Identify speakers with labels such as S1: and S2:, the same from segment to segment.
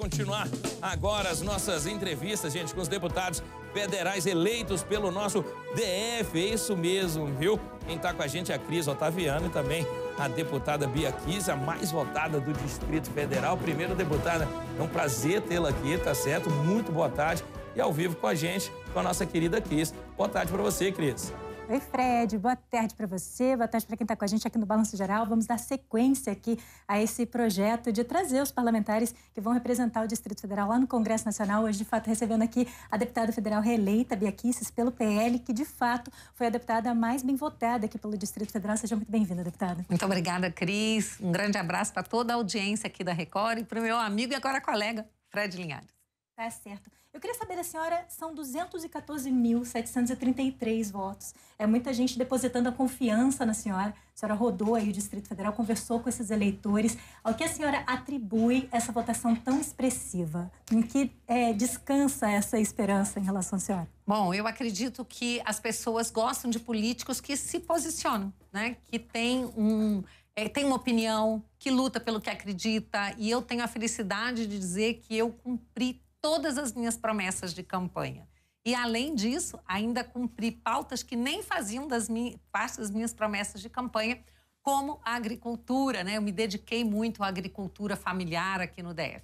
S1: Continuar agora as nossas entrevistas, gente, com os deputados federais eleitos pelo nosso DF. É isso mesmo, viu? Quem está com a gente é a Cris Otaviano e também a deputada Bia Kiz, a mais votada do Distrito Federal. Primeiro, deputada, é um prazer tê-la aqui, tá certo? Muito boa tarde. E ao vivo com a gente, com a nossa querida Cris. Boa tarde para você, Cris. Oi, Fred. Boa tarde para você, boa tarde para quem está com a gente aqui no Balanço Geral. Vamos dar sequência aqui a esse projeto de trazer os parlamentares que vão representar o Distrito Federal lá no Congresso Nacional. Hoje, de fato, recebendo aqui a deputada federal reeleita, Bia Kicis, pelo PL, que de fato foi a deputada mais bem votada aqui pelo Distrito Federal. Seja muito bem-vinda, deputada. Muito
S2: obrigada, Cris. Um grande abraço para toda a audiência aqui da Record e para o meu amigo e agora colega, Fred Linhares.
S1: Tá certo. Eu queria saber da senhora, são 214.733 votos. É muita gente depositando a confiança na senhora. A senhora rodou aí o Distrito Federal, conversou com esses eleitores. Ao que a senhora atribui essa votação tão expressiva? Em que é, descansa essa esperança em relação à senhora?
S2: Bom, eu acredito que as pessoas gostam de políticos que se posicionam, né? Que têm um, é, tem uma opinião, que luta pelo que acredita. E eu tenho a felicidade de dizer que eu cumpri todas as minhas promessas de campanha. E, além disso, ainda cumpri pautas que nem faziam das minhas, parte das minhas promessas de campanha, como a agricultura. Né? Eu me dediquei muito à agricultura familiar aqui no DF.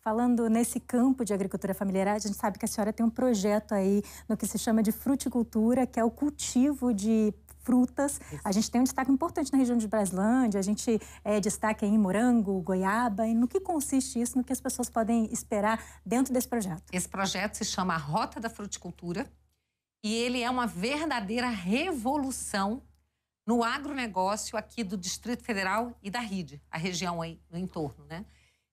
S1: Falando nesse campo de agricultura familiar, a gente sabe que a senhora tem um projeto aí no que se chama de fruticultura, que é o cultivo de frutas. A gente tem um destaque importante na região de Braslândia, a gente é, destaca em morango, goiaba. E no que consiste isso, no que as pessoas podem
S2: esperar dentro desse projeto? Esse projeto se chama Rota da Fruticultura e ele é uma verdadeira revolução no agronegócio aqui do Distrito Federal e da RIDE, a região aí no entorno, né?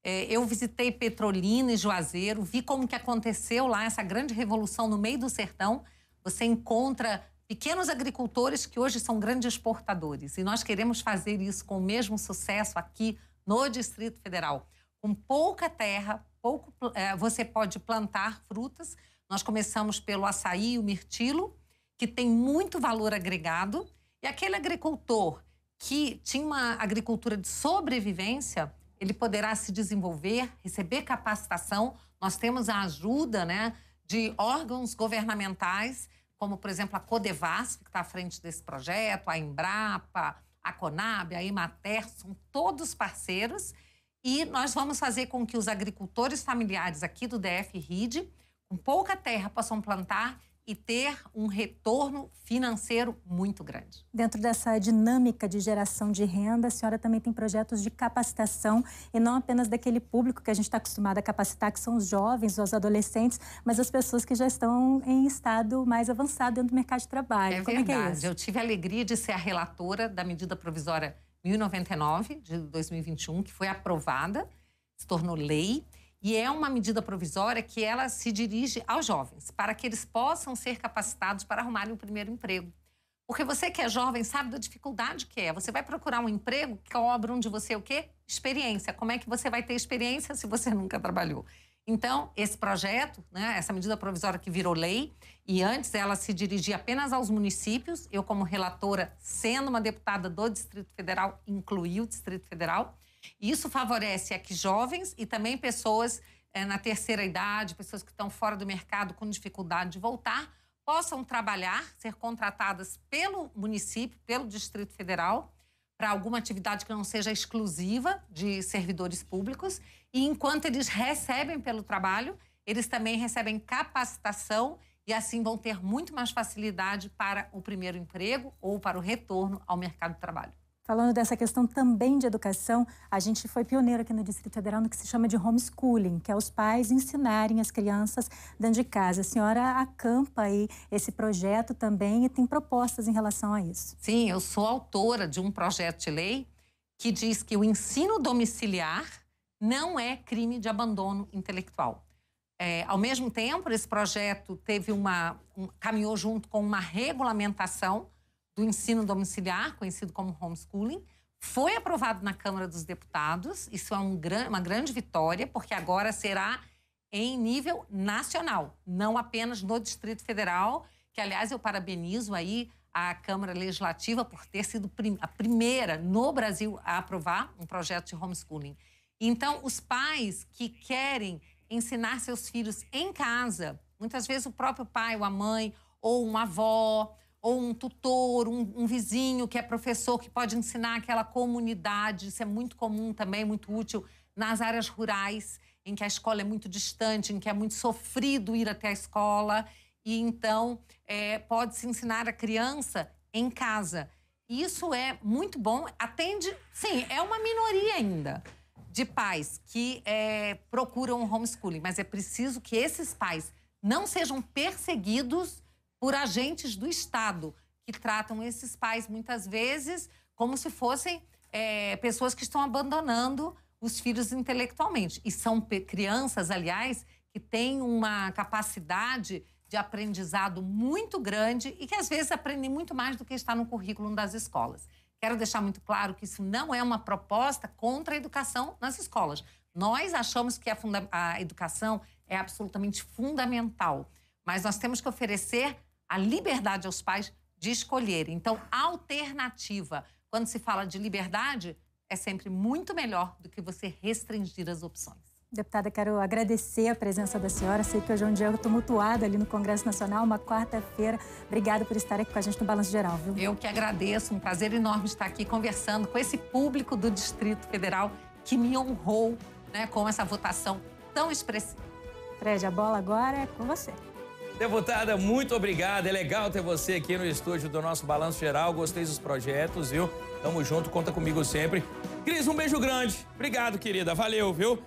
S2: Eh, eu visitei Petrolina e Juazeiro, vi como que aconteceu lá essa grande revolução no meio do sertão. Você encontra pequenos agricultores que hoje são grandes exportadores. E nós queremos fazer isso com o mesmo sucesso aqui no Distrito Federal. Com pouca terra, pouco, é, você pode plantar frutas. Nós começamos pelo açaí e o mirtilo, que tem muito valor agregado. E aquele agricultor que tinha uma agricultura de sobrevivência, ele poderá se desenvolver, receber capacitação. Nós temos a ajuda né, de órgãos governamentais como, por exemplo, a Codevasf, que está à frente desse projeto, a Embrapa, a Conab, a Imater, são todos parceiros. E nós vamos fazer com que os agricultores familiares aqui do DF RID, com pouca terra, possam plantar e ter um retorno financeiro muito grande.
S1: Dentro dessa dinâmica de geração de renda, a senhora também tem projetos de capacitação e não apenas daquele público que a gente está acostumado a capacitar, que são os jovens, os adolescentes, mas as pessoas que já estão em estado mais avançado dentro do mercado de trabalho. É Como verdade. É que é isso? Eu
S2: tive a alegria de ser a relatora da medida provisória 1099 de 2021, que foi aprovada, se tornou lei. E é uma medida provisória que ela se dirige aos jovens, para que eles possam ser capacitados para arrumarem o primeiro emprego. Porque você que é jovem sabe da dificuldade que é. Você vai procurar um emprego que cobram de você o quê? Experiência. Como é que você vai ter experiência se você nunca trabalhou? Então, esse projeto, né, essa medida provisória que virou lei, e antes ela se dirigia apenas aos municípios, eu, como relatora, sendo uma deputada do Distrito Federal, incluí o Distrito Federal, isso favorece aqui jovens e também pessoas é, na terceira idade, pessoas que estão fora do mercado com dificuldade de voltar, possam trabalhar, ser contratadas pelo município, pelo Distrito Federal, para alguma atividade que não seja exclusiva de servidores públicos. E enquanto eles recebem pelo trabalho, eles também recebem capacitação e assim vão ter muito mais facilidade para o primeiro emprego ou para o retorno ao mercado de trabalho.
S1: Falando dessa questão também de educação, a gente foi pioneiro aqui no Distrito Federal no que se chama de homeschooling, que é os pais ensinarem as crianças dentro de casa. A senhora acampa aí esse projeto também e tem propostas em
S2: relação a isso. Sim, eu sou autora de um projeto de lei que diz que o ensino domiciliar não é crime de abandono intelectual. É, ao mesmo tempo, esse projeto teve uma um, caminhou junto com uma regulamentação do ensino domiciliar, conhecido como homeschooling, foi aprovado na Câmara dos Deputados. Isso é um gran, uma grande vitória, porque agora será em nível nacional, não apenas no Distrito Federal, que, aliás, eu parabenizo aí a Câmara Legislativa por ter sido a primeira no Brasil a aprovar um projeto de homeschooling. Então, os pais que querem ensinar seus filhos em casa, muitas vezes o próprio pai, ou a mãe, ou uma avó, ou um tutor, um, um, vizinho que é professor que pode ensinar aquela comunidade. Isso é muito comum também, muito útil nas áreas rurais, em que a escola é muito distante, em que é muito sofrido ir até a escola. E então é, pode-se ensinar a criança em casa. Isso é muito bom. Atende, sim, é uma minoria ainda de pais que é, procuram homeschooling, mas é preciso que esses pais não sejam perseguidos por agentes do Estado, que tratam esses pais, muitas vezes, como se fossem é, pessoas que estão abandonando os filhos intelectualmente. E são crianças, aliás, que têm uma capacidade de aprendizado muito grande e que às vezes aprendem muito mais do que está no currículo das escolas. Quero deixar muito claro que isso não é uma proposta contra a educação nas escolas. Nós achamos que a, a educação é absolutamente fundamental, mas nós temos que oferecer a liberdade aos pais de escolher. Então, alternativa. Quando se fala de liberdade, é sempre muito melhor do que você restringir as opções.
S1: Deputada, quero agradecer a presença da senhora. Sei que hoje é um dia tumultuado ali no Congresso Nacional, uma quarta-feira.
S2: Obrigada por estar aqui com a gente no Balanço Geral, viu? Eu que agradeço, um prazer enorme estar aqui conversando com esse público do Distrito Federal que me honrou né, com essa votação tão expressiva. Fred, a bola agora é com você.
S1: Deputada, muito obrigado. É legal ter você aqui no estúdio do nosso Balanço Geral. Gostei dos projetos, viu? Tamo junto, conta comigo sempre. Cris, um beijo grande. Obrigado, querida. Valeu, viu?